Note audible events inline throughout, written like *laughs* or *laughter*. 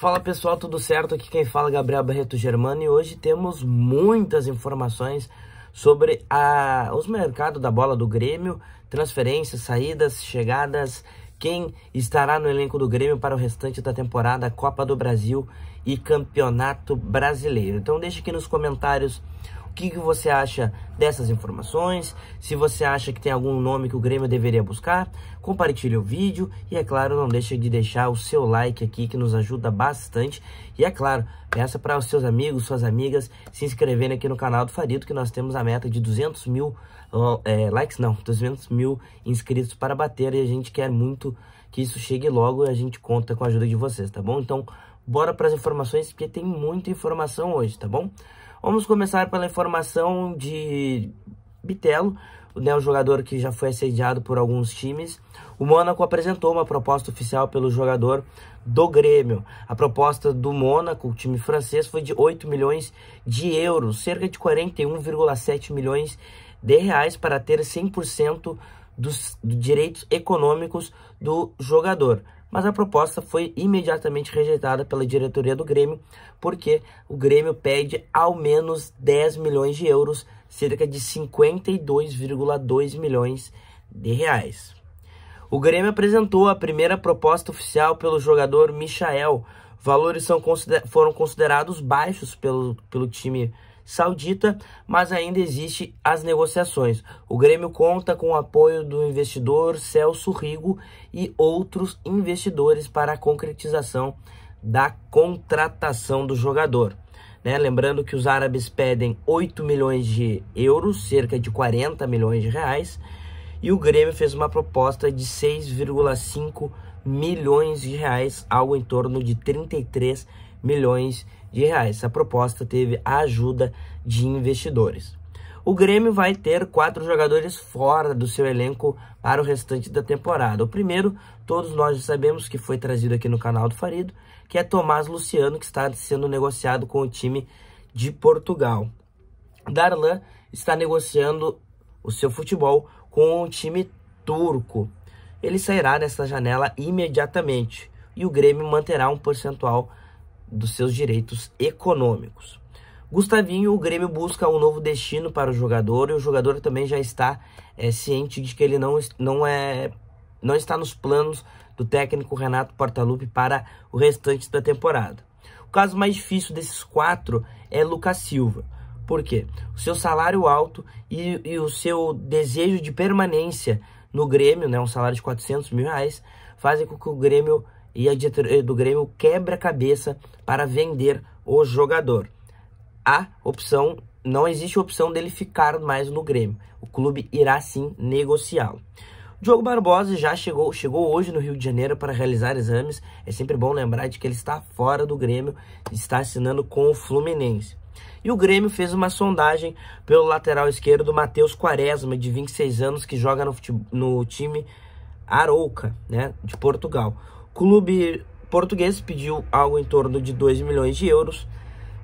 Fala pessoal, tudo certo? Aqui quem fala é Gabriel Barreto Germano e hoje temos muitas informações sobre a, os mercados da bola do Grêmio, transferências, saídas, chegadas, quem estará no elenco do Grêmio para o restante da temporada, Copa do Brasil e Campeonato Brasileiro. Então deixe aqui nos comentários que, que você acha dessas informações, se você acha que tem algum nome que o Grêmio deveria buscar, compartilhe o vídeo e é claro, não deixe de deixar o seu like aqui que nos ajuda bastante e é claro, peça para os seus amigos, suas amigas se inscreverem aqui no canal do Farido que nós temos a meta de 200 mil é, likes, não, 200 *laughs* mil inscritos para bater e a gente quer muito que isso chegue logo e a gente conta com a ajuda de vocês, tá bom? Então, bora para as informações porque tem muita informação hoje, tá bom? Vamos começar pela informação de Bitelo, né, o jogador que já foi assediado por alguns times. O Mônaco apresentou uma proposta oficial pelo jogador do Grêmio. A proposta do Mônaco, o time francês, foi de 8 milhões de euros, cerca de 41,7 milhões de reais para ter 100% dos, direitos econômicos do jogador. Mas a proposta foi imediatamente rejeitada pela diretoria do Grêmio, porque o Grêmio pede ao menos 10 milhões de euros, cerca de 52,2 milhões de reais. O Grêmio apresentou a primeira proposta oficial pelo jogador Michael. Valores são consider foram considerados baixos pelo, pelo time Saudita, mas ainda existe as negociações. O Grêmio conta com o apoio do investidor Celso Rigo e outros investidores para a concretização da contratação do jogador. Né? Lembrando que os árabes pedem 8 milhões de euros, cerca de 40 milhões de reais, e o Grêmio fez uma proposta de 6,5 milhões de reais, algo em torno de 33 milhões de de reais. Essa proposta teve a ajuda de investidores. O Grêmio vai ter quatro jogadores fora do seu elenco para o restante da temporada. O primeiro, todos nós já sabemos que foi trazido aqui no canal do Farido, que é Tomás Luciano, que está sendo negociado com o time de Portugal. Darlan está negociando o seu futebol com o time turco. Ele sairá nessa janela imediatamente e o Grêmio manterá um percentual dos seus direitos econômicos. Gustavinho, o Grêmio busca um novo destino para o jogador e o jogador também já está é, ciente de que ele não, não, é, não está nos planos do técnico Renato Portaluppi para o restante da temporada. O caso mais difícil desses quatro é Lucas Silva. Por quê? O seu salário alto e, e o seu desejo de permanência no Grêmio, né, um salário de 400 mil reais, fazem com que o Grêmio e a diretoria do Grêmio quebra a cabeça para vender o jogador. A opção, não existe opção dele ficar mais no Grêmio. O clube irá sim negociá-lo. Diogo Barbosa já chegou, chegou hoje no Rio de Janeiro para realizar exames. É sempre bom lembrar de que ele está fora do Grêmio, e está assinando com o Fluminense. E o Grêmio fez uma sondagem pelo lateral esquerdo Matheus Quaresma, de 26 anos, que joga no, no time Arouca, né, de Portugal clube português pediu algo em torno de 2 milhões de euros.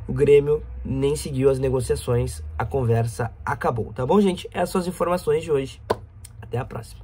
O Grêmio nem seguiu as negociações, a conversa acabou. Tá bom, gente? Essas são as informações de hoje. Até a próxima.